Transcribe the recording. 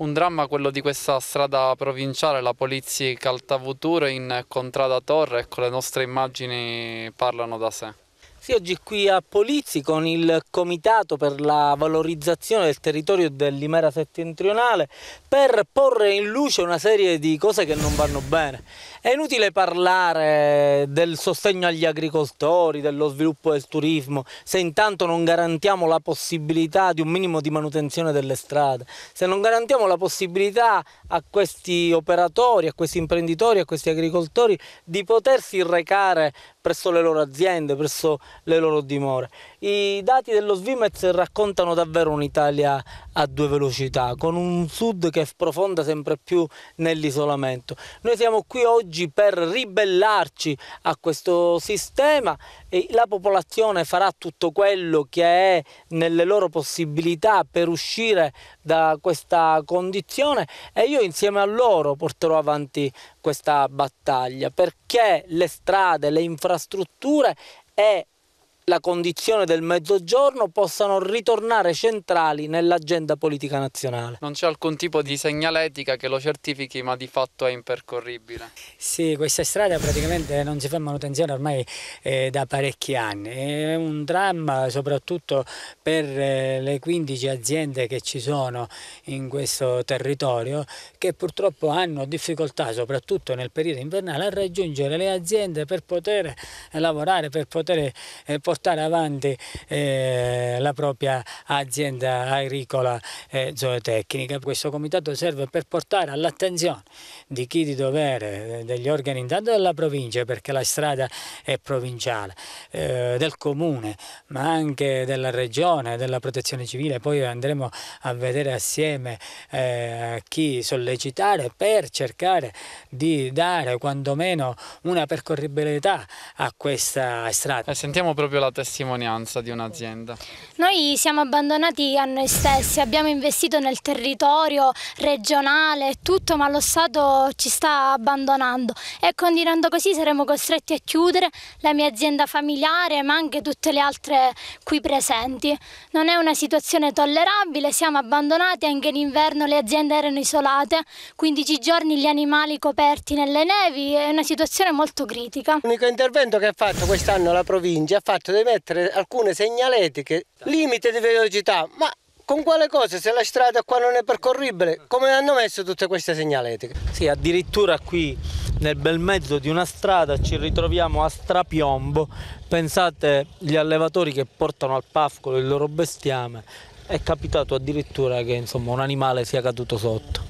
Un dramma quello di questa strada provinciale, la Polizia Caltavuturo in Contrada Torre, ecco le nostre immagini parlano da sé. Sì, oggi qui a Polizzi con il Comitato per la valorizzazione del territorio dell'Imera settentrionale per porre in luce una serie di cose che non vanno bene è inutile parlare del sostegno agli agricoltori, dello sviluppo del turismo, se intanto non garantiamo la possibilità di un minimo di manutenzione delle strade, se non garantiamo la possibilità a questi operatori, a questi imprenditori, a questi agricoltori di potersi recare presso le loro aziende, presso le loro dimore. I dati dello Svimez raccontano davvero un'Italia a due velocità, con un sud che sprofonda sempre più nell'isolamento. Noi siamo qui oggi oggi per ribellarci a questo sistema e la popolazione farà tutto quello che è nelle loro possibilità per uscire da questa condizione e io insieme a loro porterò avanti questa battaglia perché le strade, le infrastrutture è la condizione del Mezzogiorno possano ritornare centrali nell'agenda politica nazionale. Non c'è alcun tipo di segnaletica che lo certifichi ma di fatto è impercorribile. Sì, questa strada praticamente non si fa manutenzione ormai eh, da parecchi anni, è un dramma soprattutto per eh, le 15 aziende che ci sono in questo territorio che purtroppo hanno difficoltà soprattutto nel periodo invernale a raggiungere le aziende per poter lavorare, per poter eh, portare portare avanti eh, la propria azienda agricola e eh, zootecnica. Questo comitato serve per portare all'attenzione di chi di dovere, eh, degli organi intanto della provincia, perché la strada è provinciale, eh, del comune, ma anche della regione, della protezione civile, poi andremo a vedere assieme eh, a chi sollecitare per cercare di dare quantomeno una percorribilità a questa strada. Sentiamo proprio la testimonianza di un'azienda? Noi siamo abbandonati a noi stessi, abbiamo investito nel territorio regionale e tutto, ma lo Stato ci sta abbandonando e continuando così saremo costretti a chiudere la mia azienda familiare, ma anche tutte le altre qui presenti. Non è una situazione tollerabile, siamo abbandonati, anche in inverno le aziende erano isolate, 15 giorni gli animali coperti nelle nevi, è una situazione molto critica. L'unico intervento che ha fatto quest'anno la provincia ha fatto fatto di mettere alcune segnaletiche, limite di velocità, ma con quale cosa? Se la strada qua non è percorribile, come hanno messo tutte queste segnaletiche? Sì, addirittura qui nel bel mezzo di una strada ci ritroviamo a strapiombo, pensate gli allevatori che portano al pascolo il loro bestiame, è capitato addirittura che insomma, un animale sia caduto sotto.